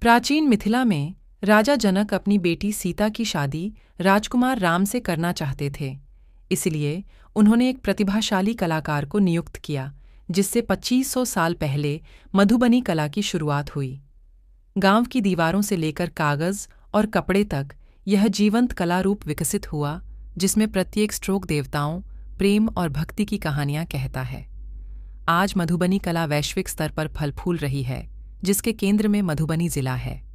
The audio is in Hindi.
प्राचीन मिथिला में राजा जनक अपनी बेटी सीता की शादी राजकुमार राम से करना चाहते थे इसलिए उन्होंने एक प्रतिभाशाली कलाकार को नियुक्त किया जिससे 2500 साल पहले मधुबनी कला की शुरुआत हुई गांव की दीवारों से लेकर कागज़ और कपड़े तक यह जीवंत कला रूप विकसित हुआ जिसमें प्रत्येक स्ट्रोक देवताओं प्रेम और भक्ति की कहानियां कहता है आज मधुबनी कला वैश्विक स्तर पर फल फूल रही है जिसके केंद्र में मधुबनी जिला है